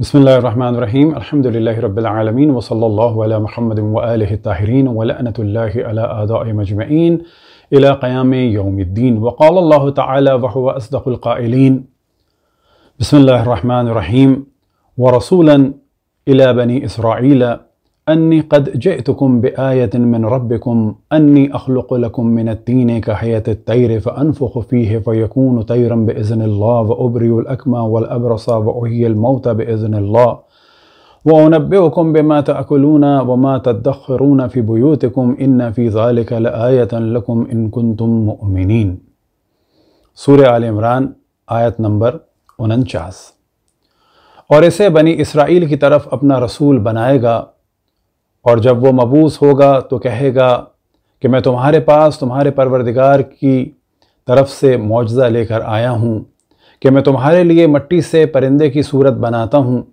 بسم الله الرحمن الرحيم الحمد لله رب العالمين وصلى الله على محمد وآله الطاهرين ولأنة الله على آداء مجمعين إلى قيام يوم الدين وقال الله تعالى وهو أصدق القائلين بسم الله الرحمن الرحيم ورسولا إلى بني إسرائيل أني قد جئتكم بآية من ربكم أني أخلق لكم من التين كحية الطير فأنفخ فيه فيكون طيرا بإذن الله وأبري الأكمى والأبرص وأحيي الموتى بإذن الله وأنبئكم بما تأكلون وما تدخرون في بيوتكم إن في ذلك لآية لكم إن كنتم مؤمنين سورة آل عمران آية نمبر انچاس اور اسے بنی اسرائیل کی طرف اپنا رسول بنائے گا और जब वो मबूस होगा तो कहेगा कि मैं तुम्हारे पास तुम्हारे परवरदिगार की तरफ से मुआजा लेकर आया हूँ कि मैं तुम्हारे लिए मट्टी से परिंदे की सूरत बनाता हूँ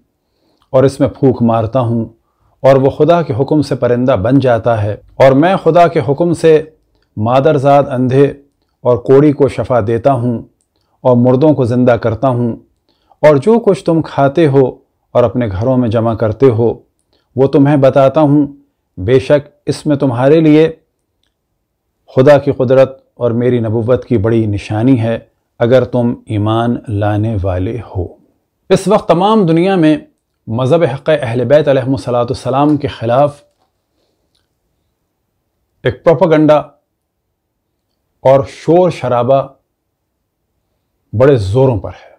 और इसमें फूक मारता हूँ और वो खुदा के हुक्म से परिंदा बन जाता है और मैं खुदा के हुक्म से मादरजाद अंधे और कोड़ी को शफा देता हूँ और मुर्दों को ज़िंदा करता हूँ और जो कुछ तुम खाते हो और अपने घरों में जमा करते हो वो तुम्हें बताता हूँ बेशक इसमें तुम्हारे लिए खुदा की कुदरत और मेरी नबूवत की बड़ी निशानी है अगर तुम ईमान लाने वाले हो इस वक्त तमाम दुनिया में मज़हब हक़ अहल बैतम के ख़िलाफ़ एक प्रोपागंडा और शोर शराबा बड़े ज़ोरों पर है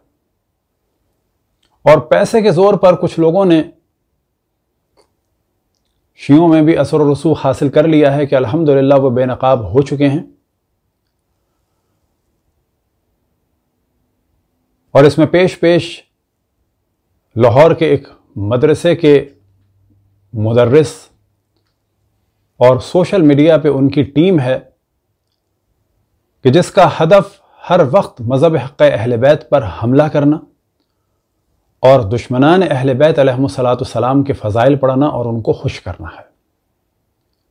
और पैसे के ज़ोर पर कुछ लोगों ने शियों में भी असर रसू हासिल कर लिया है कि अल्हम्दुलिल्लाह वो बेनकाब हो चुके हैं और इसमें पेश पेश लाहौर के एक मदरसे के मदरस और सोशल मीडिया पे उनकी टीम है कि जिसका हदफ हर वक्त मज़हब हक़ अहल बैत पर हमला करना और दुश्मनान अहल बैत सलाम के फ़ज़ाइल पढ़ना और उनको खुश करना है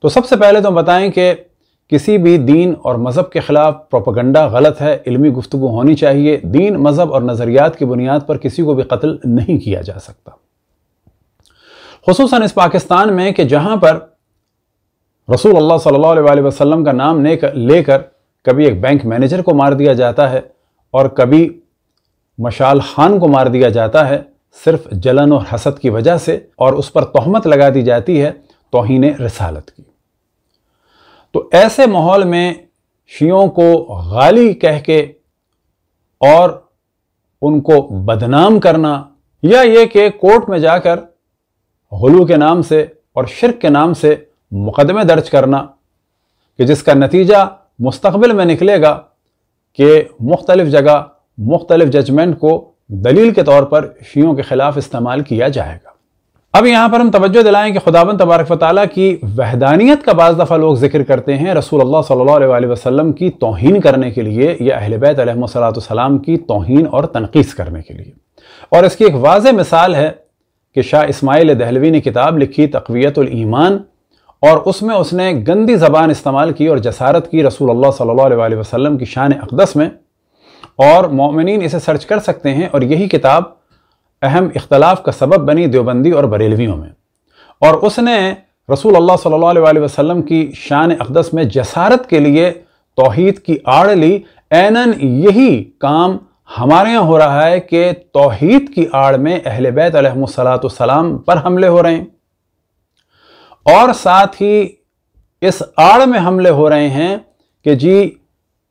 तो सबसे पहले तो बताएं कि किसी भी दीन और मज़हब के ख़िलाफ़ प्रोपगंडा गलत है इल्मी गुफ्तु होनी चाहिए दीन मज़हब और नज़रियात की बुनियाद पर किसी को भी कत्ल नहीं किया जा सकता खसूस इस पाकिस्तान में कि जहाँ पर रसूल अल्लाह सल्लल्लाहु अलैहि वसल्लम का नाम लेकर कभी एक बैंक मैनेजर को मार दिया जाता है और कभी मशाल खान को मार दिया जाता है सिर्फ जलन और हसद की वजह से और उस पर तोहमत लगा दी जाती है तोहन रसालत की तो ऐसे माहौल में शियों को गाली कह के और उनको बदनाम करना या ये कि कोर्ट में जाकर हलू के नाम से और शिरक के नाम से मुकदमे दर्ज करना कि जिसका नतीजा मुस्तबिल में निकलेगा कि मुख्तलिफ़ जगह मुख्तलिफ जजमेंट को दलील के तौर पर शियों के खिलाफ इस्तेमाल किया जाएगा अब यहाँ पर हम तवज्जो दिलाएं कि खुदाबंद तबारक वाली की वहदानियत का बाज़ दफ़ा लोग जिक्र करते हैं रसूल अल्लाह सल्लल्लाहु अलैहि वसल्लम की तोहन करने के लिए या अहल बैत की तोहन और तनकीस करने के लिए और इसकी एक वाज मिसाल है कि शाह इसमाइल दहलवी ने किताब लिखी तकवीतमान और उसमें उसने गंदी ज़बान इस्तेमाल की और जसारत की रसूल अल्लाह सल्लल्लाहु अलैहि वसल्लम की शान अकदस में और मोमिन इसे सर्च कर सकते हैं और यही किताब अहम इख्तलाफ का सबब बनी देवबंदी और बरेलवियों में और उसने रसूल अल्लाह सल्ला अलैहि की शान अकदस में जसारत के लिए तोहद की आड़ ली एन यही काम हमारे यहाँ हो रहा है कि तोहद की आड़ में अहल बैत सलाम पर हमले हो रहे हैं और साथ ही इस आड़ में हमले हो रहे हैं कि जी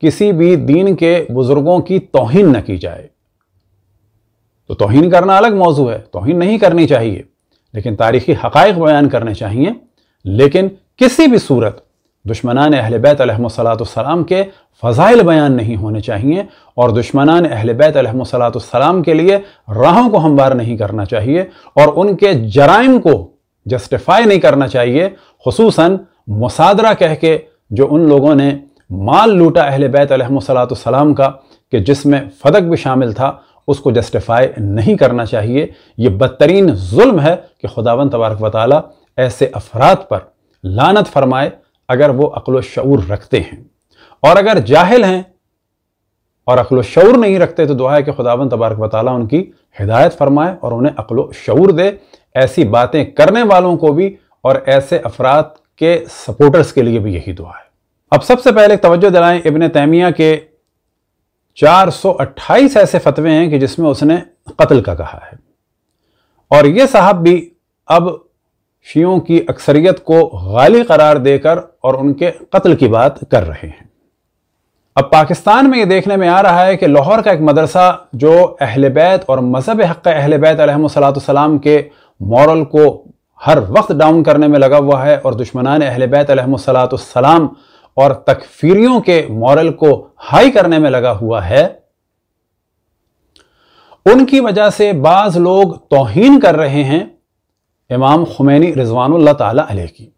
किसी भी दीन के बुजुर्गों की तोहिन न की जाए तो तोहिन करना अलग मौजू है तोहिन नहीं करनी चाहिए लेकिन तारीखी हकाइक बयान करने चाहिए लेकिन किसी भी सूरत दुश्मनान अहल बैतम के फ़जाइल बयान नहीं होने चाहिए और दुश्मनान अहल बैतम के लिए राहों को हमवार नहीं करना चाहिए और उनके जराइम को जस्टिफाई नहीं करना चाहिए खसूस मुसादरा कह के जो उन लोगों ने माल लूटा अहल बैत का कि जिसमें फदक भी शामिल था उसको जस्टिफाई नहीं करना चाहिए ये बदतरीन जुल्म है कि खुदावन तबारक वाली ऐसे अफराद पर लानत फरमाए अगर वो अकल शूर रखते हैं और अगर जाहिल हैं और अकल शूर नहीं रखते तो दुआ है कि खुदावन तबारक वाली उनकी हिदायत फरमाए और उन्हें अकल शूर दे ऐसी बातें करने वालों को भी और ऐसे अफराद के सपोर्टर्स के लिए भी यही दुआ है अब सबसे पहले तवज्जो दिलाएं इबन तैमिया के 428 ऐसे फतवे हैं कि जिसमें उसने कत्ल का कहा है और ये साहब भी अब शियों की अक्सरियत को गाली करार देकर और उनके कत्ल की बात कर रहे हैं अब पाकिस्तान में ये देखने में आ रहा है कि लाहौर का एक मदरसा जो अहल बैत और मज़हब हक़ अहल बैत सलाम के मॉरल को हर वक्त डाउन करने में लगा हुआ है और दुश्मनान अहल बैत सलाम और तकफीरियों के मॉरल को हाई करने में लगा हुआ है उनकी वजह से बाज लोग तोहन कर रहे हैं इमाम खुमैनी रिजवान तह की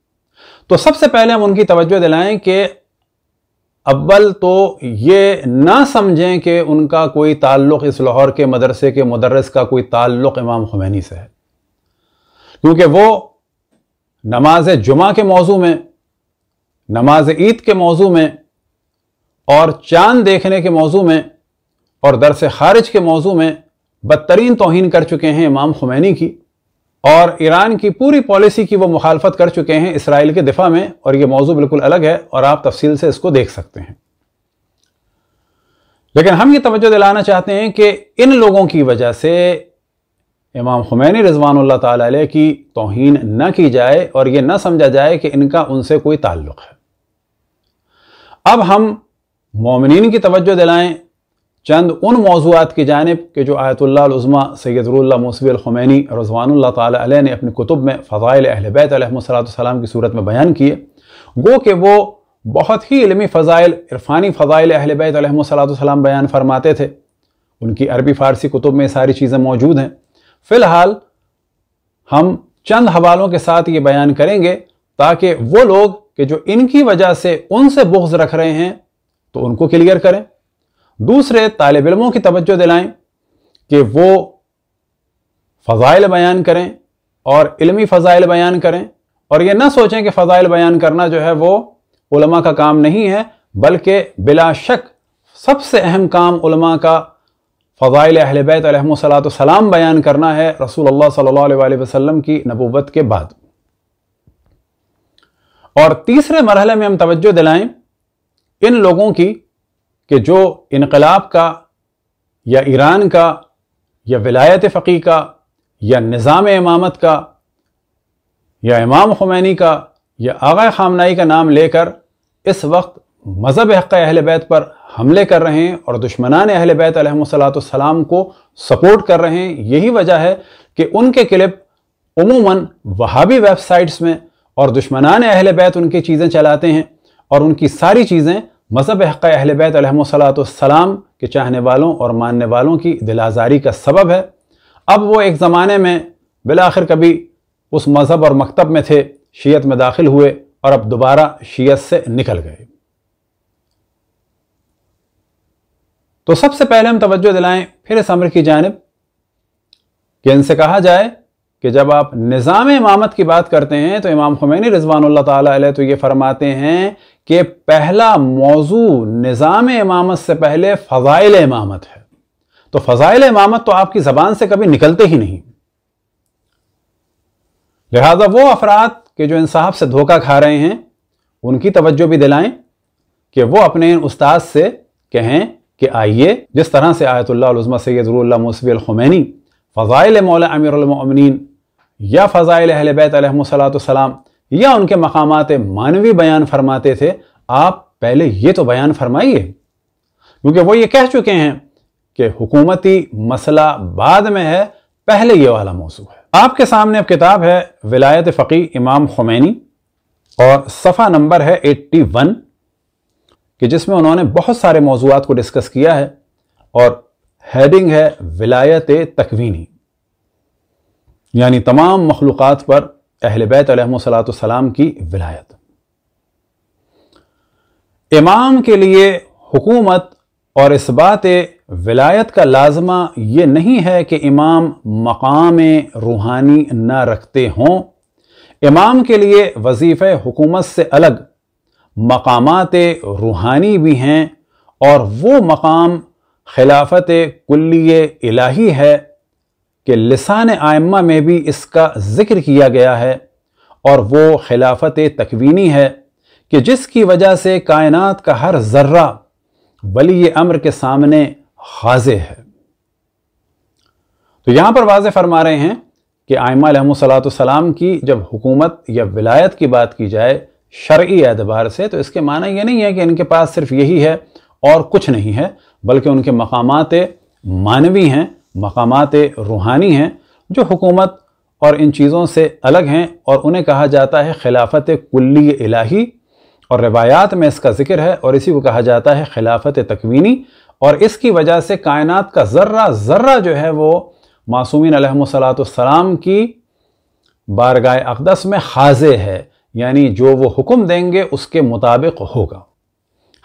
तो सबसे पहले हम उनकी तवज्जो दिलाएं कि अव्वल तो ये ना समझें कि उनका कोई ताल्लुक इस लाहौर के मदरसे के मदरस का कोई ताल्लुक इमाम खुमैनी से है क्योंकि वो नमाज जुमा के मौजू में नमाज ईद के मौजू में और चांद देखने के मौजू में और दरस खारिज के मौजू में बदतरीन तोहन कर चुके हैं इमाम खुमैनी की और ईरान की पूरी पॉलिसी की वो मुखालफत कर चुके हैं इसराइल के दिफा में और ये मौजू बिल्कुल अलग है और आप तफसील से इसको देख सकते हैं लेकिन हम ये तोज्जो दिलाना चाहते हैं कि इन लोगों की वजह से इमाम खुमैनी रिजवान तला की न की जाए और ये न समझा जाए कि इनका उनसे कोई ताल्लुक़ है अब हम मोमिन की तवज्जो दिलाएं चंद उन मौजूद की जानब के जो आयतुल्लाज़मा सैदुल्ला मौसवी खुमैनी रजवान तै ने अपने कुतुब में फ़ज़ाइल अहलबैतम की सूरत में बयान किए गो कि वो बहुत ही इलमी फ़ज़ाइल इरफानी फ़ज़ाइल बैतम बयान फरमाते थे उनकी अरबी फ़ारसी कुतुब में सारी चीज़ें मौजूद हैं फ़िलहाल हम चंद हवालों के साथ ये बयान करेंगे ताकि वो लोग कि जो इनकी वजह से उनसे बुग्ज रख रहे हैं तो उनको क्लियर करें दूसरे तालब इलमों की तवज्जो दिलाएं कि वो फ़जाइल बयान करें और इलमी फ़जाइल बयान करें और ये ना सोचें कि फ़जाइल बयान करना जो है वो उलमा का काम नहीं है बल्कि बिला शक सबसे अहम काम उलमा का फ़जाइल अहल बैत सलाम बयान करना है रसूल अल्लाह सल्लल्लाहु अलैहि वसल्लम की नबूवत के बाद और तीसरे मरहले में हम तवज्जो दिलाएं इन लोगों की कि जो इनकलाब का या ईरान का या विलायत फ़की का या निज़ाम इमामत का या इमाम खुमैनी का या आगा खामनाई का नाम लेकर इस वक्त मज़हब हक़ अहल बैत पर हमले कर रहे हैं और दुश्मनान अहल बैत को सपोर्ट कर रहे हैं यही वजह है कि उनके क्लिप उमूमन वहाबी वेबसाइट्स में और दुश्मनान अहल बैत उनकी चीज़ें चलाते हैं और उनकी सारी चीज़ें मज़हब हक़ अहल बैत सलाम के चाहने वालों और मानने वालों की दिलाजारी का सबब है अब वो एक ज़माने में बिलाखिर कभी उस मज़हब और मकतब में थे शीयत में दाखिल हुए और अब दोबारा शीयत से निकल गए तो सबसे पहले हम तवज्जो दिलाएं फिर इस अमर की जानब कि इनसे कहा जाए कि जब आप निज़ाम इमामत की बात करते हैं तो इमाम खुमैनी रजवान तै तो ये फरमाते हैं कि पहला मौजू निज़ाम इमामत से पहले फ़ज़ाइल इमामत है तो फ़ज़ाइल इमामत तो आपकी ज़बान से कभी निकलते ही नहीं लिहाजा वो अफराद के जो इंसाब से धोखा खा रहे हैं उनकी तवज्जो भी दिलाएं कि वो अपने उस्ताद से कहें कि आइए जिस तरह से आयतुल्लाजमा सैदुल्ला फ़ज़ाइल मौला अमीरमिन या फ़ज़ाइल अहल बैतलाम या उनके मकाम मानवी बयान फरमाते थे आप पहले ये तो बयान फरमाइए क्योंकि वो ये कह चुके हैं कि हुकूमती मसला बाद में है पहले ये वाला मौसू है आपके सामने अब किताब है विलायत फ़की इमाम खुमैनी और सफ़ा नंबर है एट्टी वन कि जिसमें उन्होंने बहुत सारे मौजूद को डिस्कस किया है और हेडिंग है विलायत तकवीनी यानी तमाम मखलूक़ात पर अहल बैत सलाम की विलायत इमाम के लिए हुकूमत और इस बात विलायत का लाजमा यह नहीं है कि इमाम मकाम रूहानी न रखते हों इमाम के लिए वजीफ़ हुकूमत से अलग मकामात रूहानी भी हैं और वो मकाम खिलाफत कुल्ली इलाही है कि लसान आयमा में भी इसका ज़िक्र किया गया है और वो खिलाफत तकवीनी है कि जिसकी वजह से कायनात का हर जर्रा वली अम्र के सामने हाजिर है तो यहाँ पर वाज फरमा रहे हैं कि आयमा सलाम की जब हुकूमत या विलायत की बात की जाए शर्य एतबार से तो इसके माना यह नहीं है कि इनके पास सिर्फ यही है और कुछ नहीं है बल्कि उनके मकाम मानवी हैं मकाम रूहानी हैं जो हुकूमत और इन चीज़ों से अलग हैं और उन्हें कहा जाता है खिलाफत कुल्ली इलाही और रवायात में इसका ज़िक्र है और इसी को कहा जाता है खिलाफत तकवीनी और इसकी वजह से कायनात का ज़र्रा ज़र्रा जो है वो मासूमिन सलाम की बारगाह अकदस में हाजे है यानी जो वो हुक्म देंगे उसके मुताबिक होगा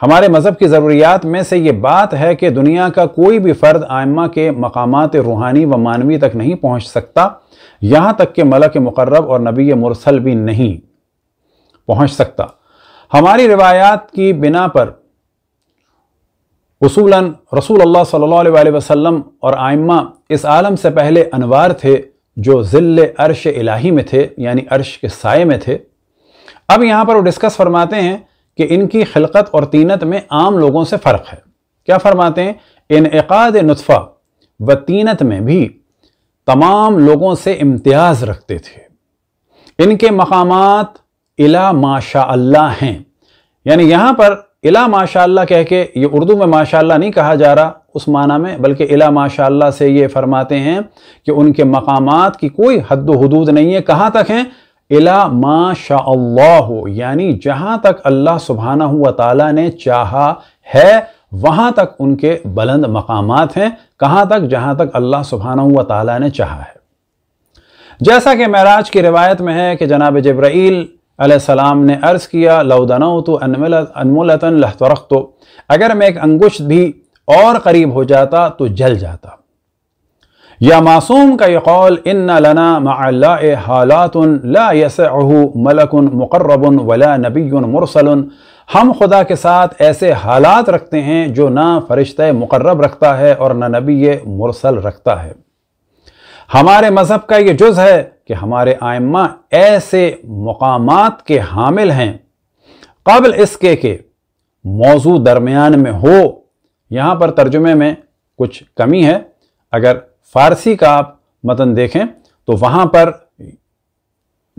हमारे मज़हब की ज़रूरियात में से ये बात है कि दुनिया का कोई भी फ़र्द आयमा के मकाम रूहानी व मानवी तक नहीं पहुँच सकता यहाँ तक कि मलक मुकर्रब और नबी मुरसल भी नहीं पहुँच सकता हमारी रिवायात की बिना पर उसूलन रसूल अल्लाह सल्लल्लाहु अलैहि वसल्लम और आयमा इस आलम से पहले अनवार थे जो ज़िले अर्श इलाही में थे यानी अर्श के साय में थे अब यहाँ पर वो डिस्कस फरमाते हैं कि इनकी खिलकत और तीनत में आम लोगों से फ़र्क है क्या फरमाते हैं इनकाद नुतफ़ा व तीनत में भी तमाम लोगों से इम्तियाज़ रखते थे इनके मकाम इला माशा हैं यानी यहाँ पर इला माशा कह के ये उर्दू में माशा नहीं कहा जा रहा उस माना में बल्कि इला माशा से ये फरमाते हैं कि उनके मकाम की कोई हद हदूद नहीं है कहाँ तक हैं इला मा शाह यानी जहाँ तक अल्लाह सुबहाना हुआ ताला ने चाहा है वहाँ तक उनके बुलंद मकाम हैं कहाँ तक जहाँ तक अल्लाह सुबहाना हुआ ताला ने चाहा है जैसा कि महराज की रिवायत में है कि जनाब जब्राइल सलाम ने अर्ज़ किया लौदना तो अनमोलता लहतरख तो अगर मैं एक अंगुश भी और करीब हो जाता तो जल जाता या मासूम का यौल इन लना माला हालात ला यसहू मलकुन मुकर्रबन वला नबी मुरसल हम खुदा के साथ ऐसे हालात रखते हैं जो ना फ़रिश्त मुकर्रब रखता है और ना नबी मुरसल रखता है हमारे मज़हब का ये जुज़ है कि हमारे आयमा ऐसे मकाम के हामिल हैं कबल इसके के मौजू दरमियान में हो यहाँ पर तर्जुमे में कुछ कमी है अगर फारसी का आप मतन देखें तो वहां पर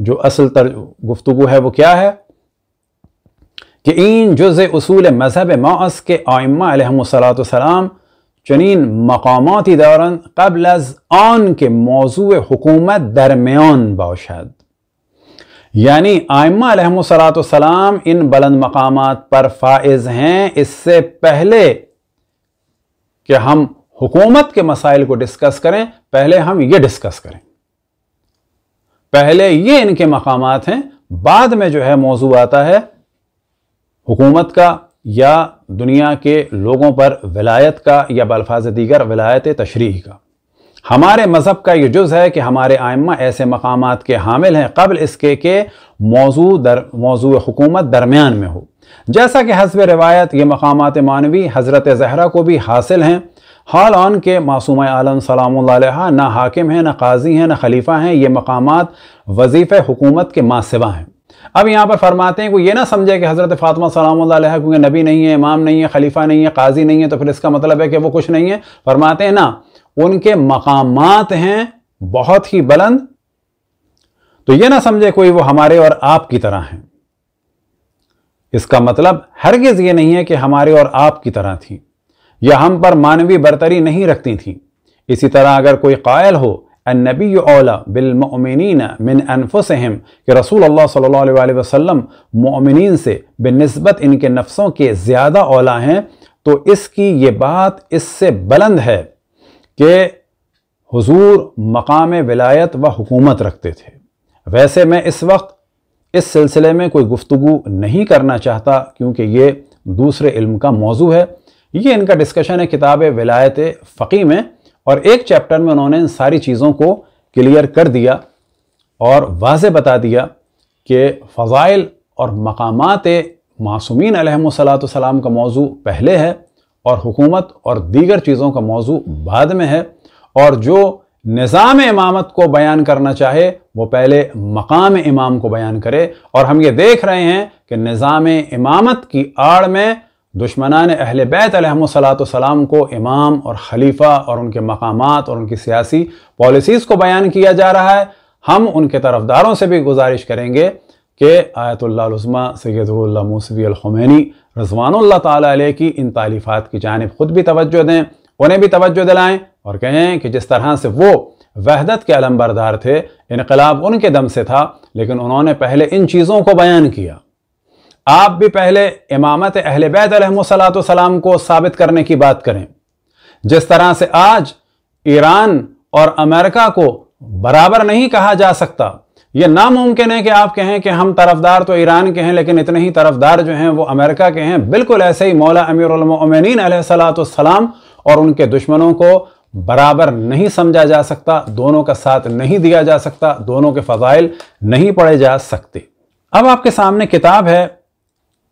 जो असल तर गुफ्तु है वो क्या है कि इन जुज़ असूल मजहब मास के आमासलाम चनिन मकामती दौरान कबल आन के मौजू हुकूमत दरमियान बाशद यानी आमासलाम इन बुलंद मकाम पर फाइज हैं इससे पहले कि हम हुकूमत के मसाइल को डिस्कस करें पहले हम ये डिस्कस करें पहले ये इनके मकाम हैं बाद में जो है मौजू आता है हुकूमत का या दुनिया के लोगों पर विलायत का या बल्फाज दीगर विलायत तशरी का हमारे मज़हब का ये जुज़ है कि हमारे आयमा ऐसे मकाम के हामिल हैं कबल इसके के मौजू दर मौजू हुकूमत दरमियान में हो जैसा कि हसब रिवायत ये मकाम मानवी हज़रत जहरा को भी हासिल हैं हाल के मासूम आलम सलाम ना हाकिम हैं ना काजी हैं ना खलीफा हैं ये मकाम वजीफ़ हुकूमत के मासवा हैं अब यहाँ पर फरमाते हैं कोई ये ना समझे कि हज़रत फातमा सलाम क्योंकि नबी नहीं है इमाम नहीं है खलीफा नहीं है काजी नहीं है तो फिर इसका मतलब है कि वो कुछ नहीं है फरमाते हैं ना उनके मकाम हैं बहुत ही बुलंद तो ये ना समझे कोई वो हमारे और आप की तरह हैं इसका मतलब हरगिज़ ये नहीं है कि हमारे और आप की तरह थी यह हम पर मानवी बरतरी नहीं रखती थी इसी तरह अगर कोई कायल हो नबी ओला बिलमिन मिन सहम कि रसूल अल्लाह सल्ला अलैहि मोमिन से बनस्बत इनके नफ्सों के ज़्यादा ओला हैं तो इसकी ये बात इससे बुलंद है कि हजूर मकाम विलायत व हुकूमत रखते थे वैसे मैं इस वक्त इस सिलसिले में कोई गुफ्तु नहीं करना चाहता क्योंकि ये दूसरे इल्म का मौजू है ये इनका डिस्कशन है किताब विलायत फ़कीम में और एक चैप्टर में उन्होंने इन सारी चीज़ों को क्लियर कर दिया और वाज बता दिया कि फ़ाइल और मकाम मासूमिन सलाम का मौजू पहले है और हुकूमत और दीगर चीज़ों का मौजू बाद में है और जो निज़ाम इमामत को बयान करना चाहे वो पहले मकाम इमाम को बयान करे और हम ये देख रहे हैं कि निज़ाम इमामत की आड़ में दुश्मनान अहल बैत सलाम को इमाम और खलीफा और उनके मकाम और उनकी सियासी पॉलिसीज़ को बयान किया जा रहा है हम उनके तरफदारों से भी गुजारिश करेंगे कि आयतुल्लाज़मा सैदुल्ल मूसवी अलखमैनी रजवान तै की इन तालीफ़ात की जानब ख़ुद भी तवज्जो दें उन्हें भी तवज्जो दिलाएँ और कहें कि जिस तरह से वो वहदत के अलम्बरदार थे इनकलाब उनके दम से था लेकिन उन्होंने पहले इन चीज़ों को बयान किया आप भी पहले इमामत अहल बैत सलाम को साबित करने की बात करें जिस तरह से आज ईरान और अमेरिका को बराबर नहीं कहा जा सकता यह नामुमकिन है कि आप कहें कि हम तरफदार तो ईरान के हैं लेकिन इतने ही तरफदार जो हैं वो अमेरिका के हैं बिल्कुल ऐसे ही मौला अमीरमिन सलाम और उनके दुश्मनों को बराबर नहीं समझा जा सकता दोनों का साथ नहीं दिया जा सकता दोनों के फजाइल नहीं पढ़े जा सकते अब आपके सामने किताब है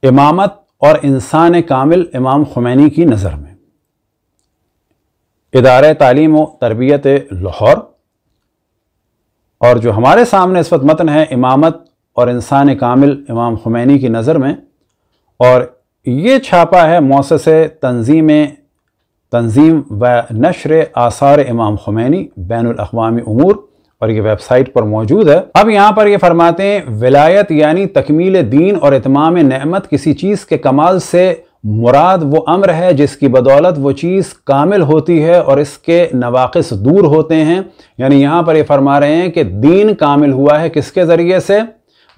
इमामत और इंसान कामिल इमाम खुमैनी की नज़र में इदार तालीम व तरबियत लाहौर और जो हमारे सामने इस वक्त मतन है इमामत और इंसान कामिल इमाम खुमैनी की नज़र में और ये छापा है मौसस तंजीम तंजीम व नशर आसार इमाम खुमैनी बैन अवी अमूर और ये वेबसाइट पर मौजूद है अब यहाँ पर ये फरमाते हैं विलायत यानी तकमील दीन और इतमाम नहमत किसी चीज़ के कमाल से मुराद वो अम्र है जिसकी बदौलत वो चीज़ कामिल होती है और इसके नवाकस दूर होते हैं यानी यहाँ पर ये फरमा रहे हैं कि दीन कामिल हुआ है किसके ज़रिए से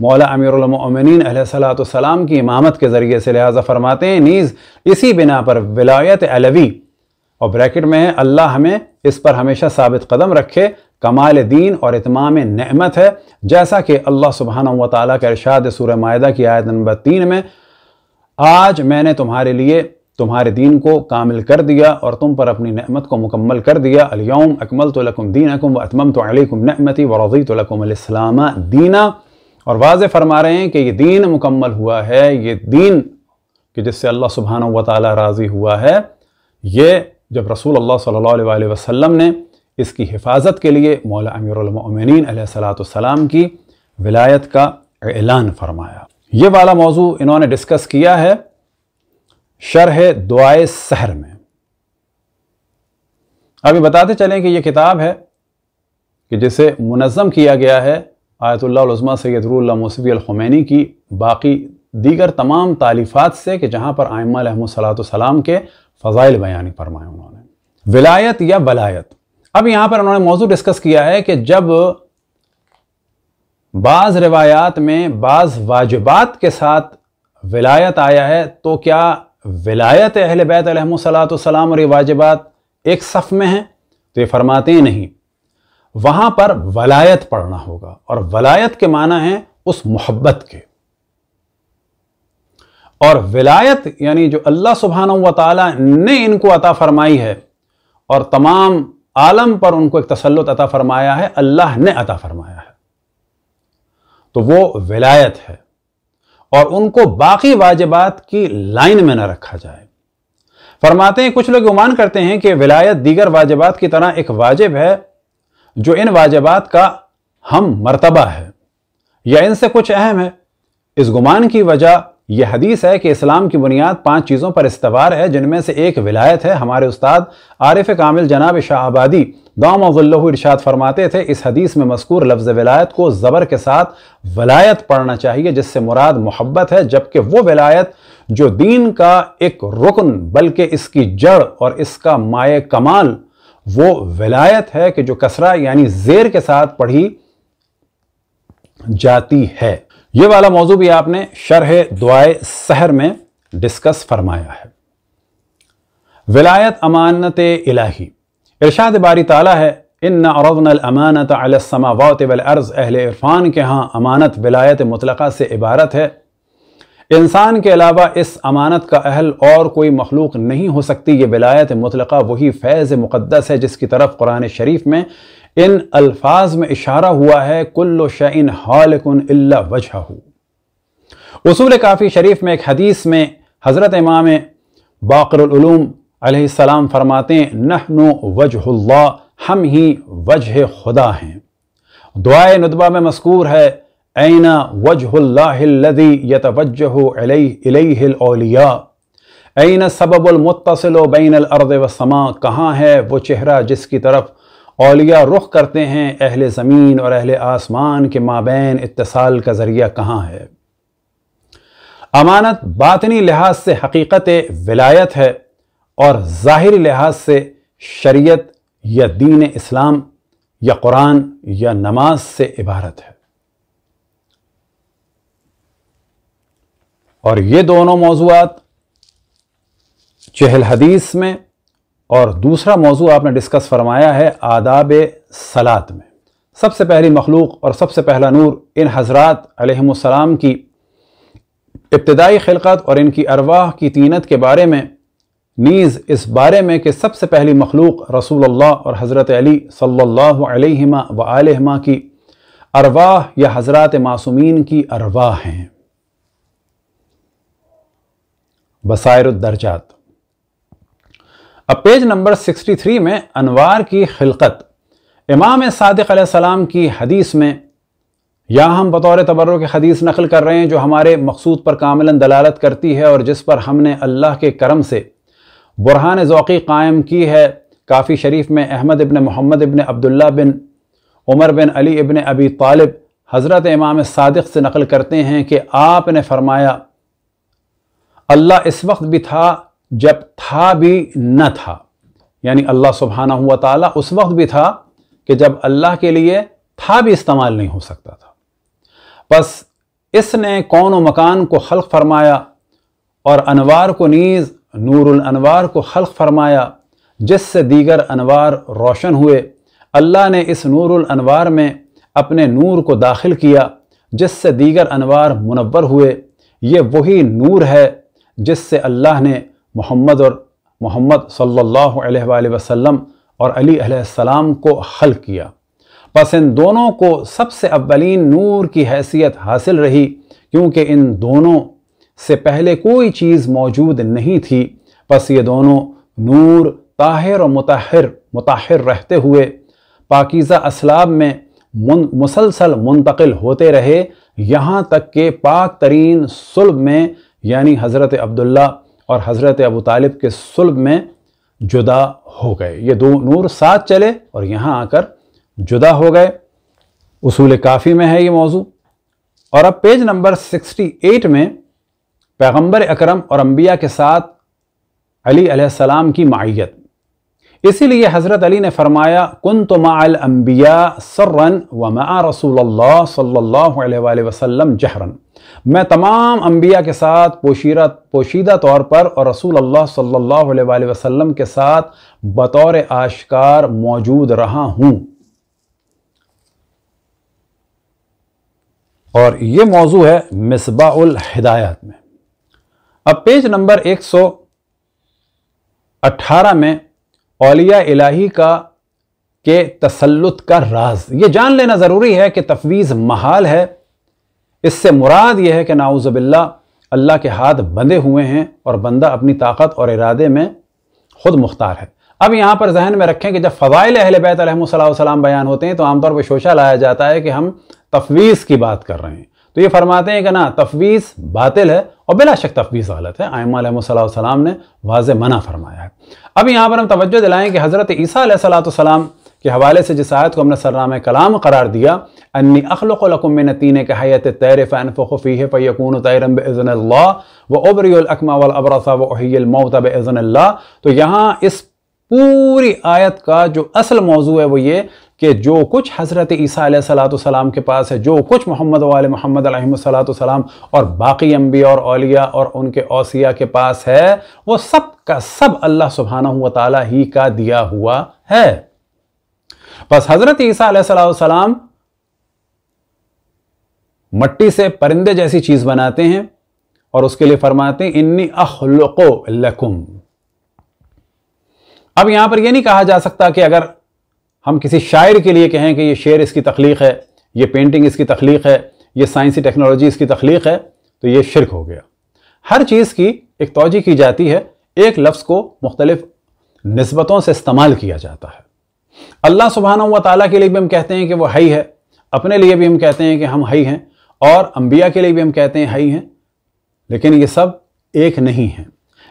मौला अमीरमिन सलाम की इमामत के ज़रिए से लिहाजा फरमाते हैं नीज़ इसी बिना पर विलायत अलवी और ब्रैकेट में है अल्लाह हमें इस पर हमेशा साबित कदम रखे कमाल दीन और इतमाम नहमत है जैसा कि अल्लाह सुबहाना तला ताली का इरशाद सूर माहा की आयत नंबर तीन में आज मैंने तुम्हारे लिए तुम्हारे दीन को कामिल कर दिया और तुम पर अपनी नहमत को मुकम्मल कर दिया अलियम अकमल तो लकुम दीन अकुम व अतमम तो अलकुम नमती वरजी तो लकुमलामा दीना और वाज फरमा रहे हैं कि ये दीन मुकम्मल हुआ है ये दीन कि जिससे अल्लाह सुबहाना व ताली राज़ी हुआ है ये जब रसूल अल्लाह सल्ला वसम ने इसकी हिफाजत के लिए मौला अमीरमिन सलाम की विलायत का ऐलान फरमाया ये वाला मौजू इन्होंने डिस्कस किया है शरह दुआए सहर में अभी बताते चलें कि यह किताब है कि जिसे मुनज़म किया गया है आयतुल्लाज़मा सैदुल्ला मौसवी अलखमैनी की बाकी दीगर तमाम तालीफ़ात से कि जहाँ पर आयमा सलाम के फ़ज़ाइल बयानी फरमाए उन्होंने विलायत या वलायत अब यहां पर उन्होंने मौजूद डिस्कस किया है कि जब बाज रिवायात में बाज वाजिबात के साथ विलायत आया है तो क्या विलायत अहल बैत सलाम और ये वाजिबात एक सफ़ में हैं तो ये फरमाते नहीं वहां पर वलायत पढ़ना होगा और वलायत के माना है उस मोहब्बत के और विलायत यानी जो अल्लाह सुबहान व ने इनको अता फरमाई है और तमाम आलम पर उनको एक तसल्लुत अता फरमाया है अल्लाह ने अता फरमाया है तो वो विलायत है और उनको बाकी वाजिबात की लाइन में न रखा जाए फरमाते हैं कुछ लोग गुमान करते हैं कि विलायत दीगर वाजिबात की तरह एक वाजिब है जो इन वाजिबात का हम मरतबा है या इनसे कुछ अहम है इस गुमान की वजह यह हदीस है कि इस्लाम की बुनियाद पांच चीज़ों पर इस्तवार है जिनमें से एक विलायत है हमारे उस्ताद आरिफ कामिल जनाब शाहबादी दाम अवल्लु इरशाद फरमाते थे इस हदीस में मस्कूर लफ्ज़ विलायत को ज़बर के साथ वलायत पढ़ना चाहिए जिससे मुराद मोहब्बत है जबकि वो विलायत जो दीन का एक रुकन बल्कि इसकी जड़ और इसका माए कमाल वो विलायत है कि जो कसरा यानी जेर के साथ पढ़ी जाती है ये वाला मौजू भी आपने शरह दुआए सहर में डिस्कस फरमाया है विलायत अमानत इलाही इर्शाद बारी ताला है इन अरदनमानत अलसमावत अहल इरफान के यहाँ अमानत विलायत मुतलक़ा से इबारत है इंसान के अलावा इस अमानत का अहल और कोई मखलूक नहीं हो सकती ये विलायत मुतलक़ा वही फैज़ मुक़दस है जिसकी तरफ कुरान शरीफ में इन अल्फाज में इशारा हुआ है कुल्लो शन हालकुन इल्ला वजह उसूल काफ़ी शरीफ में एक हदीस में हज़रत इमाम बाकरूम सलाम फरमाते हैं नहनो वजह हम ही वजह खुदा हैं दुआए नदबा में मस्कूर है ऐना वजहल्लादी यतवजहलिया ऐन सबबुलमतसिल बैन अलरद वसमा कहाँ है वो चेहरा जिसकी तरफ अलिया रुख करते हैं अहल ज़मीन और अहल आसमान के माबेन इतसाल का ज़रिया कहाँ है अमानत बातनी लिहाज से हकीकत विलायत है और जाहिर लिहाज से शरीयत या दीन इस्लाम या कुरान या नमाज से इबारत है और ये दोनों मौजूद चहल हदीस में और दूसरा मौजू आपने डिस्कस फरमाया है आदाब सलात में सबसे पहली मखलूक और सबसे पहला नूर इन हजरात अलैहिस्सलाम की इब्तदाई खिलकत और इनकी अरवाह की तीनत के बारे में नीज़ इस बारे में कि सबसे पहली मखलूक रसूल और हज़रत अली सल्ला व वसल्लम की अरवाह या हज़रत मासूमिन की अरवाह हैं बसायर अब पेज नंबर 63 में अनवार की खिलकत इमाम सादिक सलाम की हदीस में या हम बतौर तबर्र के हदीस नकल कर रहे हैं जो हमारे मकसूद पर कामिला दलालत करती है और जिस पर हमने अल्लाह के करम से बुरहान ज़ौक़ी कायम की है काफ़ी शरीफ में अहमद इबन मोहम्मद इबन अब्दुल्ला बिन उमर बिन अली इबन अबी तालिब हज़रत इमाम सदक से नकल करते हैं कि आपने फरमाया अल्लाह इस वक्त भी था जब था भी न था यानी अल्लाह सुबहाना हुआ ताला उस वक्त भी था कि जब अल्लाह के लिए था भी इस्तेमाल नहीं हो सकता था बस इसने कौन मकान को हल्क़ फरमाया और अनवार को नीज़ नूरुल अनवार को हल्क फरमाया जिससे दीगर अनवार रोशन हुए अल्लाह ने इस नूरुल अनवार में अपने नूर को दाखिल किया जिससे दीगर अनवार मुनवर हुए ये वही नूर है जिससे अल्लाह ने मोहम्मद और मोहम्मद सल्लल्लाहु अलैहि वसल्लम और अली अलैहिस्सलाम को हल किया बस इन दोनों को सबसे अव्वलीन नूर की हैसियत हासिल रही क्योंकि इन दोनों से पहले कोई चीज़ मौजूद नहीं थी बस ये दोनों नूर ताहिर और मतहर मतहर रहते हुए पाकिज़ा असलाब में मुन, मुसलसल मुंतकिल होते रहे यहाँ तक के पाक तरीन सुल्ब में यानी हज़रत अब्दुल्ला और हज़रत अबू तालिब के सुलब में जुदा हो गए ये दो नूर साथ चले और यहाँ आकर जुदा हो गए उसूल काफ़ी में है ये मौजू और अब पेज नंबर 68 में पैगंबर अकरम और अम्बिया के साथ अली सलाम की माइत इसीलिए हज़रत अली ने फरमाया कन तो माअल सर्रन व मा रसूल सल्ला वसम जहरन मैं तमाम अम्बिया के साथ पोशीरा पोशीदा तौर पर और रसूल अल्लाह सल्लल्लाहु अलैहि वसल्लम के साथ बतौर आशकार मौजूद रहा हूँ और ये मौजू है मिसबाउल हिदायत में अब पेज नंबर 118 में औलिया इलाही का के तसलुत का राज ये जान लेना ज़रूरी है कि तफवीज़ महाल है इससे मुराद यह है कि नाउज़बिल्ला अल्लाह के हाथ बंधे हुए हैं और बंदा अपनी ताकत और इरादे में खुद मुख्तार है अब यहाँ पर जहन में रखें कि जब फ़ज़ाइल अहल बैतम बयान होते हैं तो आमतौर पर शोशा लाया जाता है कि हम तफवीज़ की बात कर रहे हैं तो ये फरमाते हैं कि ना तफवीज़ बातिल है और बिला शक तफवीज़ गलत है आयम ने वाज मना फरमाया है अब यहाँ पर हम तवज्जो दिलाएँ कि हज़रत ईसा सलाम के हवाले से जिस आयत को हमने सर्राम कलाम करार दिया अन्नी अखलकुम नतीन के हयत तैर फ़नफ़ी है फ़ैकून तैरम बज़न व उबरीकमा वबरसा वहीमौत बज़न तो यहाँ इस पूरी आयत का जो असल मौजू है वो ये कि जो कुछ हज़रत ईसा सलाम के पास है जो कुछ मोहम्मद वाले मोहम्मद सलाम और बाकी अम्बिया और अलिया और उनके ओसिया के पास है वो सब का सब अल्लाह सुबहाना हुआ ताली ही का दिया हुआ है बस हजरत ईसा मट्टी से परिंदे जैसी चीज बनाते हैं और उसके लिए फरमाते हैं इन्नी अखलको लकुम अब यहां पर यह नहीं कहा जा सकता कि अगर हम किसी शायर के लिए कहें कि यह शेर इसकी तखलीक है यह पेंटिंग इसकी तखलीक है यह साइंसी टेक्नोलॉजी इसकी तखलीक है तो यह शिरक हो गया हर चीज़ की एक तोजी की जाती है एक लफ्ज़ को मुख्तलिफ नस्बतों से इस्तेमाल किया जाता है अल्लाह सुबहाना व ताली के लिए भी हम कहते हैं कि वो हई है अपने लिए भी हम कहते हैं कि हम हई हैं और अम्बिया के लिए भी हम कहते हैं हई हैं लेकिन ये सब एक नहीं है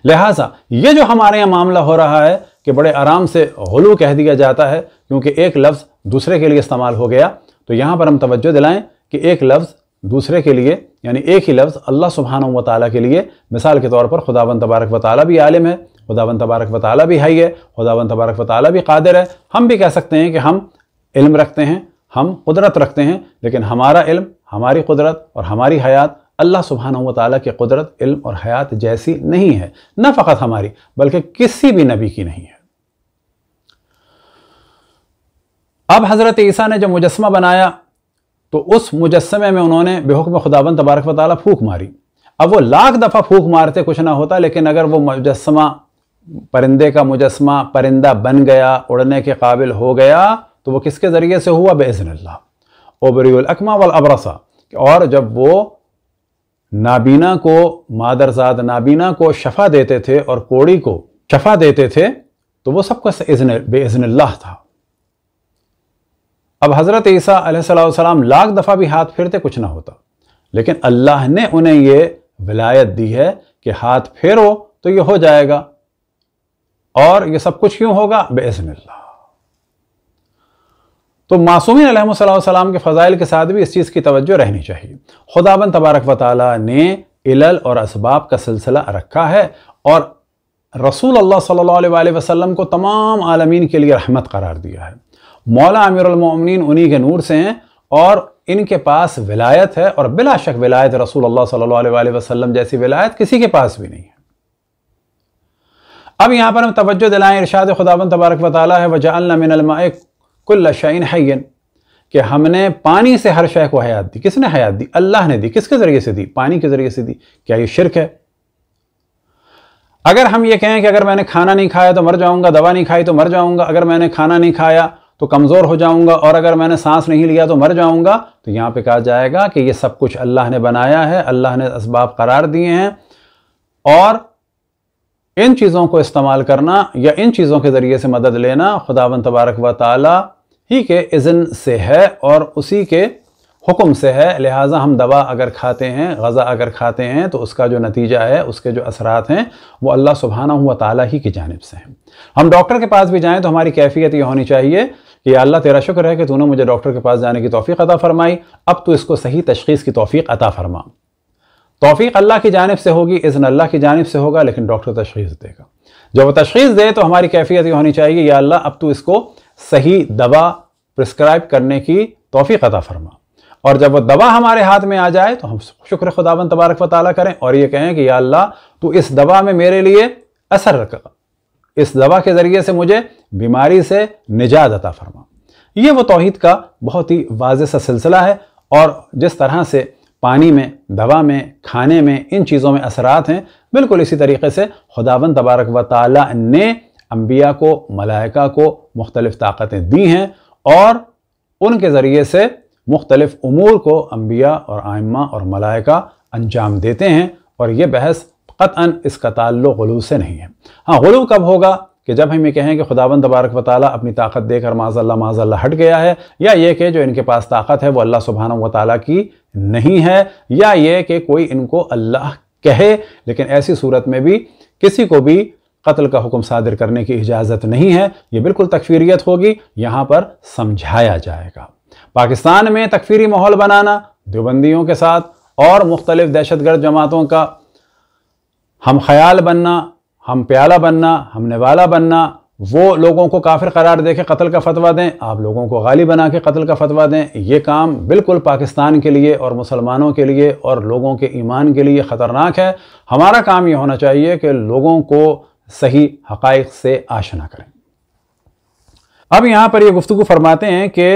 लिहाजा ये जो हमारे यहाँ मामला हो रहा है कि बड़े आराम से हलू कह दिया जाता है क्योंकि एक लफ्ज़ दूसरे के लिए इस्तेमाल हो गया तो यहाँ पर हम तोज्जो दिलाएं कि एक लफ्ज़ दूसरे के लिए यानी एक ही लफ्ज़ अल्लाह सुबहान व ताली के लिए मिसाल के तौर पर खुदाबंद तबारक व ताली भी आलिम है खुदावन तबारक वाली भी हाई है खुदावन तबारक वाली भी कादिर है हम भी कह सकते हैं कि हम इल्म रखते हैं हम कुदरत रखते हैं लेकिन हमारा इल्म हमारी कुदरत और हमारी हयात अल्लाह सुबहाना व ताली की कुदरत इल्म और हयात जैसी नहीं है न फ़कत हमारी बल्कि किसी भी नबी की नहीं है अब हज़रत ईसा ने जब मुजस्मा बनाया तो उस मुजस्मे में उन्होंने बेहुक्म खुदाबंद तबारक वाली फूक मारी अब वो लाख दफ़ा फूक मारते कुछ ना होता लेकिन अगर वो मुजस्मा परिंदे का मुजस्मा परिंदा बन गया उड़ने के काबिल हो गया तो वो किसके ज़रिए से हुआ बेजनल्ला ओबरील अकमा अबरसा और जब वो नाबीना को मादरजाद नाबीना को शफा देते थे और कोड़ी को शफा देते थे तो वो सबका बेजनल्ला था अब हज़रत ईसा सलाम लाख दफ़ा भी हाथ फेरते कुछ ना होता लेकिन अल्लाह ने उन्हें ये विलायत दी है कि हाथ फेरो तो ये हो जाएगा और ये सब कुछ क्यों होगा बेजमिल्ला तो मासूमिन सलाम के फ़ज़ाइल के साथ भी इस चीज़ की तवज्जो रहनी चाहिए खुदाबन तबारक व ने इलल और इसबाब का सिलसिला रखा है और रसूल अल्लाह सल्लल्लाहु अलैहि वसल्लम को तमाम आलमीन के लिए रहमत करार दिया है मौला अमीरमिन उन्हीं के नूर से हैं और इनके पास विलायत है और बिला शक विलायत रसूल अल्लाह सल्लल्लाहु अलैहि वसल्लम जैसी विलायत किसी के पास भी नहीं है अब यहाँ पर हम तवज्जो दिलाएं इरशाद खुदाबन तबारक वाली है वजालमिनलमाए कुल्ल शन हैन कि हमने पानी से हर शय को हयात दी किसने हयात दी अल्लाह ने दी किसके ज़रिए से दी पानी के ज़रिए से दी क्या ये शिरक है अगर हम ये कहें कि अगर मैंने खाना नहीं खाया तो मर जाऊंगा दवा नहीं खाई तो मर जाऊंगा अगर मैंने खाना नहीं खाया तो कमज़ोर हो जाऊंगा और अगर मैंने सांस नहीं लिया तो मर जाऊंगा तो यहाँ पे कहा जाएगा कि ये सब कुछ अल्लाह ने बनाया है अल्लाह ने इसबाब करार दिए हैं और इन चीज़ों को इस्तेमाल करना या इन चीज़ों के ज़रिए से मदद लेना खुदावन तबारक व ताली ही के इज़न से है और उसी के हुक्म से है लिहाजा हम दवा अगर खाते हैं गज़ा अगर खाते हैं तो उसका जो नतीजा है उसके जो असरात हैं वो अल्लाह सुबहाना हुआ ताली ही की जानब से हैं हम डॉक्टर के पास भी जाएँ तो हमारी कैफियत ये होनी चाहिए कि अल्लाह तेरा शुक्र है कि तूने मुझे डॉक्टर के पास जाने की तोफ़ी अता फ़रमाई अब तो इसको सही तशखीस की तोफ़ी अता फ़रमा तोफ़ी अल्लाह की जानब से होगी इज़न अल्लाह की जानब से होगा लेकिन डॉक्टर तशखीस देगा जब वो तशखीस दे तो हमारी कैफियत ये होनी चाहिए या अल्लाह अब तो इसको सही दवा प्रिस्क्राइब करने की तोफ़ी अदा फरमा और जब वह दवा हमारे हाथ में आ जाए तो हम शुक्र खुदाबंद तबारक व ताली करें और ये कहें कि या अल्लाह तो इस दवा में मेरे लिए असर रखा इस दवा के ज़रिए से मुझे बीमारी से निजात अता फरमा ये वो तोहद का बहुत ही वाज सा सिलसिला है और जिस तरह से पानी में दवा में खाने में इन चीज़ों में असरात हैं बिल्कुल इसी तरीके से खुदावन तबारक व ताली ने अम्बिया को मलाइका को मुख्तलिफ़ ताकतें दी हैं और उनके ज़रिए से मुख्तलिफ़ अमूर को अम्बिया और आइम्मा और मलाइका अंजाम देते हैं और ये बहस क़ता इसका ताल्लु गलू से नहीं है हाँ गलू कब होगा कि जब हम ये कहें कि खुदावन तबारक वाली अपनी ताकत देकर माजल्ला माजल्ला हट गया है या ये कि जो इनके पास ताकत है वो अल्लाह सुबहाना व की नहीं है या ये कि कोई इनको अल्लाह कहे लेकिन ऐसी सूरत में भी किसी को भी कत्ल का हुक्म सादिर करने की इजाज़त नहीं है ये बिल्कुल तकफीरियत होगी यहाँ पर समझाया जाएगा पाकिस्तान में तकफीरी माहौल बनाना देवबंदियों के साथ और मुख्तलिफ दहशतगर्द जमातों का हम ख्याल बनना हम प्याला बनना हमने वाला बनना वो लोगों को काफिर करार दे के कत्ल का फतवा दें आप लोगों को गाली बना के कत्ल का फतवा दें ये काम बिल्कुल पाकिस्तान के लिए और मुसलमानों के लिए और लोगों के ईमान के लिए ख़तरनाक है हमारा काम ये होना चाहिए कि लोगों को सही हक़ से आशना करें अब यहाँ पर यह गुफ्तु फरमाते हैं कि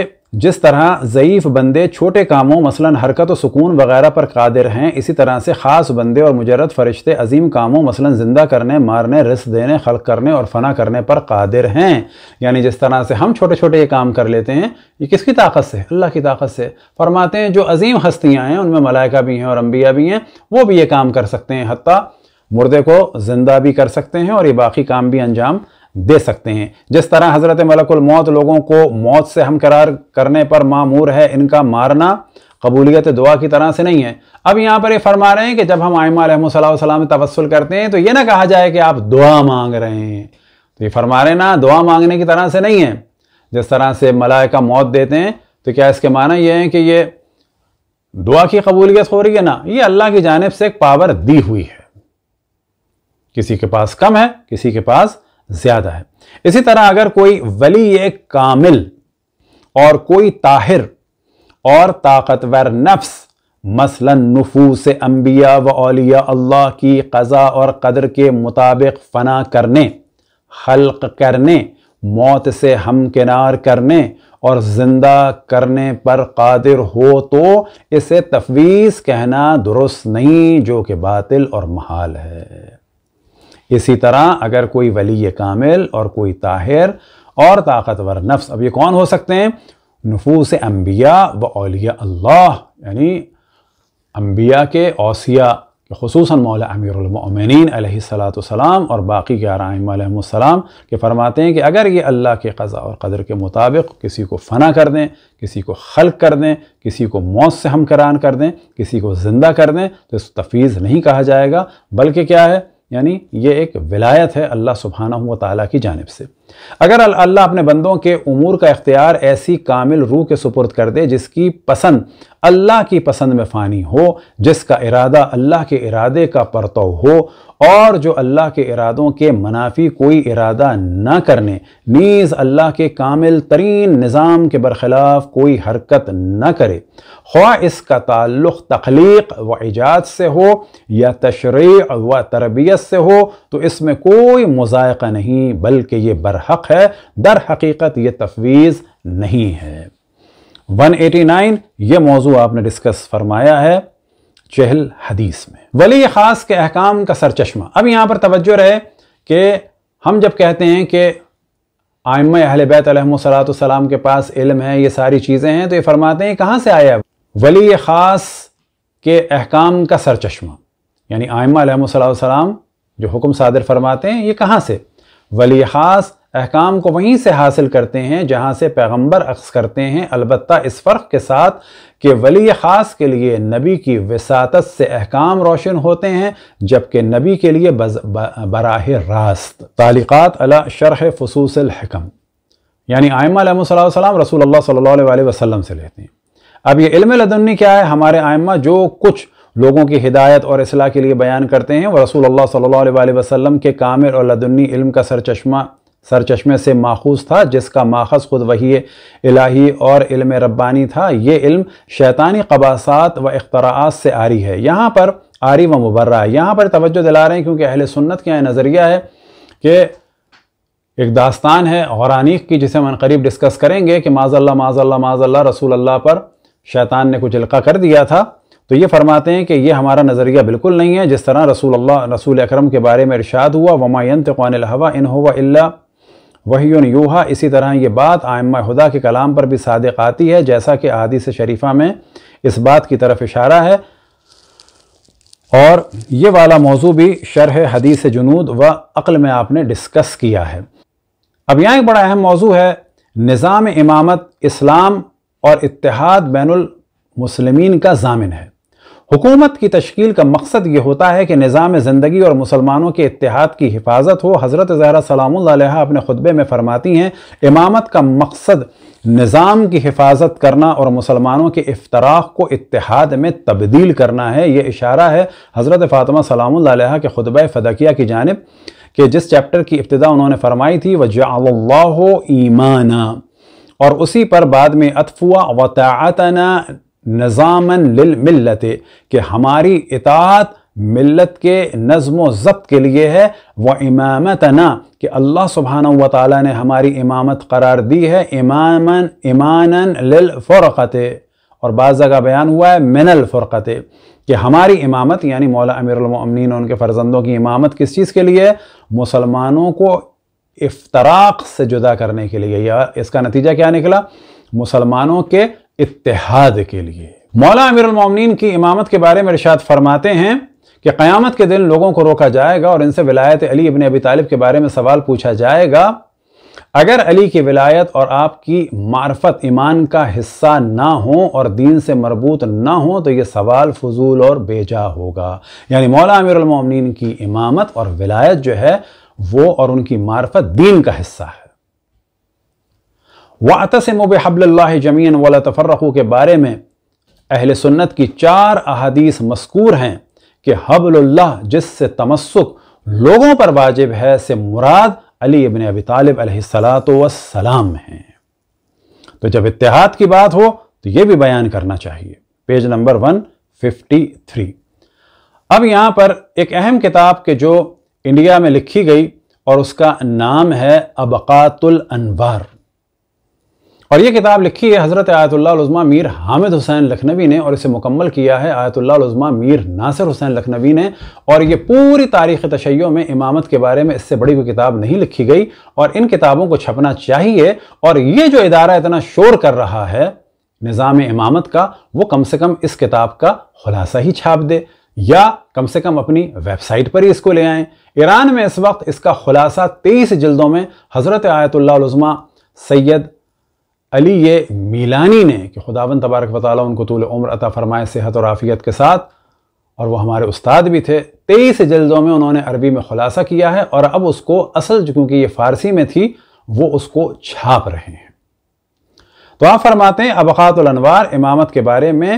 जिस तरह ज़यीफ़ बंदे छोटे कामों मसलन हरकत व सुकून वगैरह पर कादिर हैं इसी तरह से ख़ास बंदे और मुजरद फरिश्ते अजीम कामों मसलन ज़िंदा करने मारने रिस देने खल करने और फना करने पर कादिर हैं यानी जिस तरह से हम छोटे छोटे ये काम कर लेते हैं ये किसकी ताकत से अल्लाह की ताकत से फरमाते हैं जो अजीम हस्तियाँ हैं उनमें मलाइका भी हैं और अम्बिया भी हैं वो भी ये काम कर सकते हैं हती मुर्दे को ज़िंदा भी कर सकते हैं और ये बाकी काम भी अंजाम दे सकते हैं जिस तरह हज़रत मलकुल मौत लोगों को मौत से हम करार करने पर मामूर है इनका मारना कबूलियत दुआ की तरह से नहीं है अब यहाँ पर ये फरमा रहे हैं कि जब हम आयमासम तवसल करते हैं तो ये ना कहा जाए कि आप दुआ मांग रहे हैं तो ये फरमा रहे ना दुआ मांगने की तरह से नहीं है जिस तरह से मलाय का मौत देते हैं तो क्या इसके माना यह है कि ये दुआ की कबूलियत हो रही है ना ये अल्लाह की जानब से एक पावर दी हुई है किसी के पास कम है किसी के पास ज्यादा है इसी तरह अगर कोई वली कामिल और कोई ताहिर और ताकतवर नफ्स मसलन नफूस अम्बिया व अलिया अल्लाह की कज़ा और कदर के मुताबिक फ़ना करने हल्क करने मौत से हमकिनार करने और ज़िंदा करने पर कादिर हो तो इसे तफवीज़ कहना दुरुस्त नहीं जो कि बातिल और महाल है इसी तरह अगर कोई वली कामिल और कोई ताहिर और ताकतवर नफ्स अब ये कौन हो सकते हैं नफूस अम्बिया व अलिया अल्लाह यानी अम्बिया के ओसिया खसूस मौल अमीरमिन सलाम और बाकी के सलाम के फरमाते हैं कि अगर ये अल्लाह के कज़ा और कदर के मुताबिक किसी को फ़ना कर दें किसी को खल कर दें किसी को मौत से हमकरान कर दें किसी को ज़िंदा कर दें तो इस तफीज़ नहीं कहा जाएगा बल्कि क्या है यानी ये एक विलायत है अल्लाह सुबहाना हुआ ताली की जानब से अगर अल्लाह अपने बंदों के उमूर का इख्तियार ऐसी कामिल रूह के सुपुर्द कर दे जिसकी पसंद अल्लाह की पसंद में फ़ानी हो जिसका इरादा अल्लाह के इरादे का परतव हो और जो अल्लाह के इरादों के मुनाफी कोई इरादा ना करने नीज़ अल्लाह के कामिल तरीन निज़ाम के बरखिलाफ़ कोई हरकत न करे ख्वा इसका ताल्लुक़ तख्लीक व ईजाद से हो या तशरी व तरबियत से हो तो इसमें कोई मुजायका नहीं बल्कि ये बरह हक है दर हकीकत यह तफवीज़ नहीं है 189 यह मौजू आपने डिस्कस फरमाया है चहल हदीस में वली ख़ास के अहकाम का सरचश्मा अब यहां पर तवज्जो रहे कि हम जब कहते हैं कि आयम अहल बैत सलाम के पास इल्म है ये सारी चीज़ें हैं तो ये फरमाते हैं कहाँ से आया वली ख़ास के अहकाम का सरचश्मा यानी आयम सलाम जो हुक्म सादर फरमाते हैं ये कहाँ से वली ख़ास अहकाम को वहीं से हासिल करते हैं जहाँ से पैगम्बर अक्स करते हैं अलबत् इस फ़र्क के साथ कि वली ख़ास के लिए नबी की वसात से अहकाम रोशन होते हैं जबकि नबी के लिए बराह रास्त तालिक़ात अला शरह फसूसम यानी आयमा सलाम रसूल अल्लाह वसलम से लेते हैं अब ये इल्म लदनी क्या है हमारे आयमा जो कुछ लोगों की हिदायत और असलाह के लिए बयान करते हैं वह रसूल अल्लाह सल्ला वसलम के कामिल और लदनी इल्म का सरचश्मा सरचश्मे से माखूज था जिसका माखज खुद वही इलाही और इल्म रब्बानी था ये इल्म शैतानी कबासात व अख्तरात से आरी है यहाँ पर आरी व मुबर्रा है यहाँ पर तवज्जो दिला रहे हैं क्योंकि अहले सुन्नत का नज़रिया है कि एक दास्तान है औरानीक की जिसे हम करीब डिस्कस करेंगे कि माजल्ला माजल्ला माजल्ला रसूल अल्लाह पर शैतान ने कुछ इल्का कर दिया था तो ये फरमाते हैं कि ये हमारा नज़रिया बिल्कुल नहीं है जिस तरह रसूल अल्लाह रसूल अकरम के बारे में इरशाद हुआ वमायन तवानवा इन हुआ इल्ला वही यूहा इसी तरह ये बात आयम हुदा के कलाम पर भी सादक आती है जैसा कि अदीस शरीफा में इस बात की तरफ इशारा है और ये वाला मौजू भी शरह हदीस जुनूद व अक्ल में आपने डिस्कस किया है अब यहाँ एक बड़ा अहम मौजू है निज़ाम इमामत इस्लाम और इतिहाद बैन मुसलमीन का जामिन है हुकूमत की तश्कील का मकसद ये होता है कि निज़ाम ज़िंदगी और मुसलमानों के इतिहाद की हिफाजत हो हज़रत ज़हरा सलाम अपने खुतबे में फ़रमाती हैं इमामत का मकसद निज़ाम की हिफाजत करना और मुसलमानों के इफ्तराक को इतिहाद में तब्दील करना है ये इशारा है हज़रत फ़ातिमा सलाम के खुतब फ़दकिया की जानब कि जिस चैप्टर की इब्तदा उन्होंने फरमाई थी वजाल्ला ईमाना और उसी पर बाद में अतफुआ वतातना नज़ामन लिल मिलत कि हमारी इतात मिल्लत के नज़म ज़ब्त के लिए है व इमामतना कि अल्लाह सुबहान व ताली ने हमारी इमामत करार दी है इमामन इमानन लिल फ़रक़त और बाद जगह बयान हुआ है मिनल फ़रक़त कि हमारी इमामत यानी मौला अमीरमिन और उनके फ़र्जंदों की इमामत किस चीज़ के लिए मुसलमानों को इफ्तराक से जुदा करने के लिए या इसका नतीजा क्या निकला मुसलमानों के इतिहाद के लिए मौला अमीरमिन की इमामत के बारे में रिशात फरमाते हैं कि क़यामत के दिन लोगों को रोका जाएगा और इनसे विलायत अली इबन अबी तालिब के बारे में सवाल पूछा जाएगा अगर अली की विलायत और आपकी मार्फत ईमान का हिस्सा ना हो और दीन से मरबूत ना हो तो ये सवाल फजूल और बेजा होगा यानी मौला अमीरमिन की इमामत और विलायत जो है वो और उनकी मार्फत दीन का हिस्सा है व अतसम बबल्ला जमीन वाल तफरक़ों के बारे में अहल सुन्नत की चार अहदीस मस्कूर हैं कि हबल्ला जिससे तमस्क लोगों पर वाजिब है से मुराद अली इबन अबी तालब सलाम हैं तो जब इतिहाद की बात हो तो यह भी बयान करना चाहिए page number one fifty three अब यहाँ पर एक अहम किताब के जो इंडिया में लिखी गई और उसका नाम है अबकातुल अनवार और ये किताब लिखी है हज़रत आयतुल्लाज़मा मीर हामिद हुसैन लखनवी ने और इसे मुकम्मल किया है आयतुल्लाज़मा मीर नासिर हुसैन लखनवी ने और ये पूरी तारीख़ तशैयों में इमामत के बारे में इससे बड़ी कोई किताब नहीं लिखी गई और इन किताबों को छपना चाहिए और ये जो इदारा इतना शोर कर रहा है निज़ाम इमामत का वो कम से कम इस किताब का खुलासा ही छाप दे या कम से कम अपनी वेबसाइट पर ही इसको ले आएँ ईरान में इस वक्त इसका खुलासा तेईस जल्दों में हज़रत आयतुल्लाज़मा सैयद अली ये मिलानी ने कि खुदावन तबारक वाली उनको तूल उम्र अता फरमाए सेहत और आफ़ियत के साथ और वो हमारे उस्ताद भी थे तेईस जल्दों में उन्होंने अरबी में खुलासा किया है और अब उसको असल क्योंकि ये फ़ारसी में थी वो उसको छाप रहे हैं तो आप फरमाते हैं अबकातलनवार इमामत के बारे में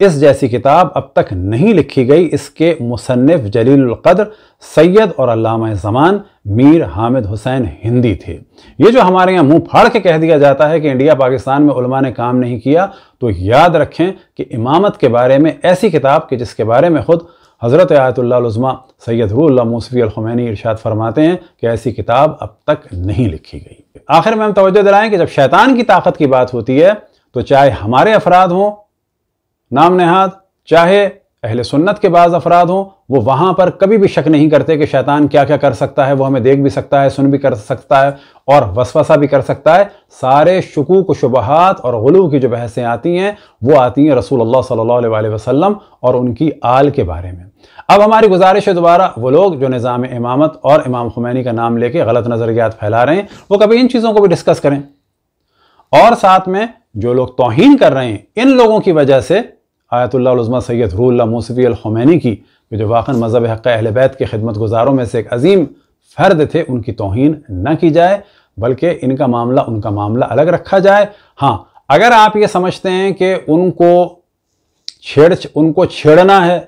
इस जैसी किताब अब तक नहीं लिखी गई इसके मुसनफ़ जलीलक़द्र सैयद और अलामा ज़मान मीर हामिद हुसैन हिंदी थे ये जो हमारे यहाँ मुंह फाड़ के कह दिया जाता है कि इंडिया पाकिस्तान में उलमा ने काम नहीं किया तो याद रखें कि इमामत के बारे में ऐसी किताब कि जिसके बारे में ख़ुद हज़रत आयतुल्लाज़मा सैयद रूल्ला मूसफ़ी अलखमैनी इरशाद फरमाते हैं कि ऐसी किताब अब तक नहीं लिखी गई आखिर में हम तोज्जो दिलाएं कि जब शैतान की ताकत की बात होती है तो चाहे हमारे अफराद हों नाम नहाद चाहे अहल सुन्नत के बाद अफराद हों वो वहाँ पर कभी भी शक नहीं करते कि शैतान क्या क्या कर सकता है वो हमें देख भी सकता है सुन भी कर सकता है और वसवसा भी कर सकता है सारे शकूक शुबहत और गलू की जो बहसें आती हैं वो आती हैं रसूल अल्लाह सल्ला अलैहि और उनकी आल के बारे में अब हमारी गुजारिश है दोबारा वो लोग जो निज़ाम इमामत और इमाम खुमैनी का नाम लेके गलत नज़रियात फैला रहे हैं वो कभी इन चीज़ों को भी डिस्कस करें और साथ में जो लोग तोहन कर रहे हैं इन लोगों की वजह से आयतुल्लाज़मा सैद रूल्ला मौसफ़ी अलहमैनी की जो जो वाक़ मज़हब हक़ अहल बैत के खिदमत गुजारों में से एक अजीम फ़र्द थे उनकी तोहन न की जाए बल्कि इनका मामला उनका मामला अलग रखा जाए हाँ अगर आप ये समझते हैं कि उनको छेड़ उनको छेड़ना है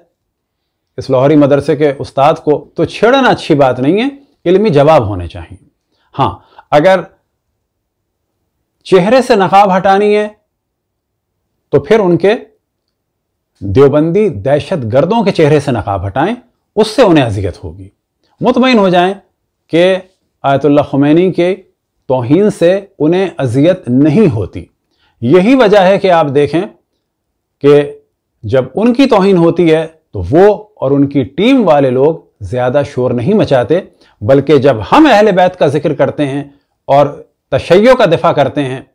इस लाहौरी मदरसे के उस्ताद को तो छेड़ना अच्छी बात नहीं है इलमी जवाब होने चाहिए हाँ अगर चेहरे से नकाब हटानी है तो फिर उनके देवबंदी दहशत गर्दों के चेहरे से नकाब हटाएं उससे उन्हें अजियत होगी मुतमिन हो जाएं कि आयतुल्ला खुमैनी के तोहन से उन्हें अजियत नहीं होती यही वजह है कि आप देखें कि जब उनकी तोहन होती है तो वो और उनकी टीम वाले लोग ज़्यादा शोर नहीं मचाते बल्कि जब हम अहल बैत का जिक्र करते हैं और तशैयों का दिफा करते हैं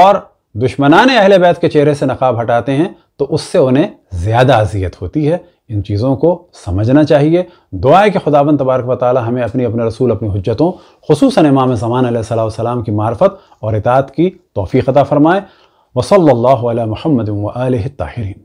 और दुश्मनान अहल बैत के चेहरे से नकाब हटाते हैं तो उससे उन्हें ज़्यादा अजियत होती है इन चीज़ों को समझना चाहिए दुआ के कि खुदाबन तबारक वाली हमें अपनी अपने रसूल अपनी हजतों खसूस इमाम समान सलाम की मार्फत और इतात की तोफ़ी ख़तः फ़रमाए वसल महमद ताहरीन